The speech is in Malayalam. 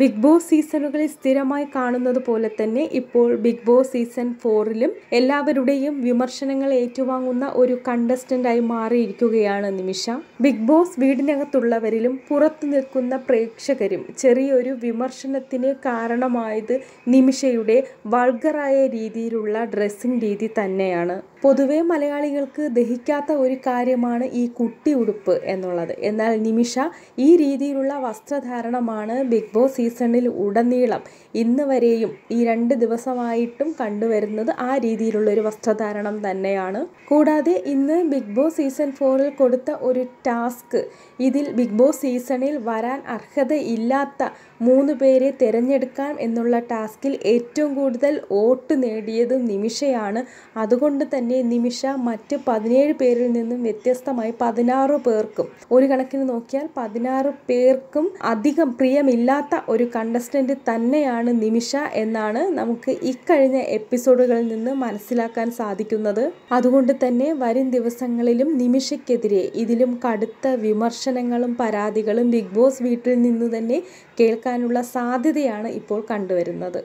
ബിഗ് ബോസ് സീസണുകളിൽ സ്ഥിരമായി കാണുന്നത് പോലെ തന്നെ ഇപ്പോൾ ബിഗ് ബോസ് സീസൺ ഫോറിലും എല്ലാവരുടെയും വിമർശനങ്ങൾ ഏറ്റുവാങ്ങുന്ന ഒരു കണ്ടസ്റ്റന്റായി മാറിയിരിക്കുകയാണ് നിമിഷ ബിഗ് ബോസ് വീടിനകത്തുള്ളവരിലും പുറത്തു നിൽക്കുന്ന പ്രേക്ഷകരും ചെറിയൊരു വിമർശനത്തിന് കാരണമായത് നിമിഷയുടെ വൾഗറായ രീതിയിലുള്ള ഡ്രസ്സിംഗ് രീതി തന്നെയാണ് പൊതുവെ മലയാളികൾക്ക് ദഹിക്കാത്ത ഒരു കാര്യമാണ് ഈ കുട്ടി ഉടുപ്പ് എന്നുള്ളത് എന്നാൽ നിമിഷ ഈ രീതിയിലുള്ള വസ്ത്രധാരണമാണ് ബിഗ് ബോസ് സീസണിൽ ഉടനീളം ഇന്ന് വരെയും ഈ രണ്ട് ദിവസമായിട്ടും കണ്ടുവരുന്നത് ആ രീതിയിലുള്ളൊരു വസ്ത്രധാരണം തന്നെയാണ് കൂടാതെ ഇന്ന് ബിഗ് ബോസ് സീസൺ ഫോറിൽ കൊടുത്ത ഒരു ടാസ്ക് ഇതിൽ ബിഗ് ബോസ് സീസണിൽ വരാൻ അർഹതയില്ലാത്ത മൂന്ന് പേരെ തിരഞ്ഞെടുക്കാം എന്നുള്ള ടാസ്കിൽ ഏറ്റവും കൂടുതൽ വോട്ട് നേടിയത് നിമിഷയാണ് അതുകൊണ്ട് തന്നെ നിമിഷ മറ്റ് പതിനേഴ് പേരിൽ നിന്നും വ്യത്യസ്തമായി പതിനാറ് പേർക്കും ഒരു കണക്കിന് നോക്കിയാൽ പതിനാറ് പേർക്കും അധികം പ്രിയമില്ലാത്ത ഒരു കണ്ടസ്റ്റൻ്റ് തന്നെയാണ് നിമിഷ എന്നാണ് നമുക്ക് ഇക്കഴിഞ്ഞ എപ്പിസോഡുകളിൽ നിന്ന് മനസ്സിലാക്കാൻ സാധിക്കുന്നത് അതുകൊണ്ട് തന്നെ വരും ദിവസങ്ങളിലും നിമിഷയ്ക്കെതിരെ ഇതിലും കടുത്ത വിമർശനങ്ങളും പരാതികളും ബിഗ് ബോസ് വീട്ടിൽ നിന്ന് തന്നെ കേൾക്കാനുള്ള സാധ്യതയാണ് ഇപ്പോൾ കണ്ടുവരുന്നത്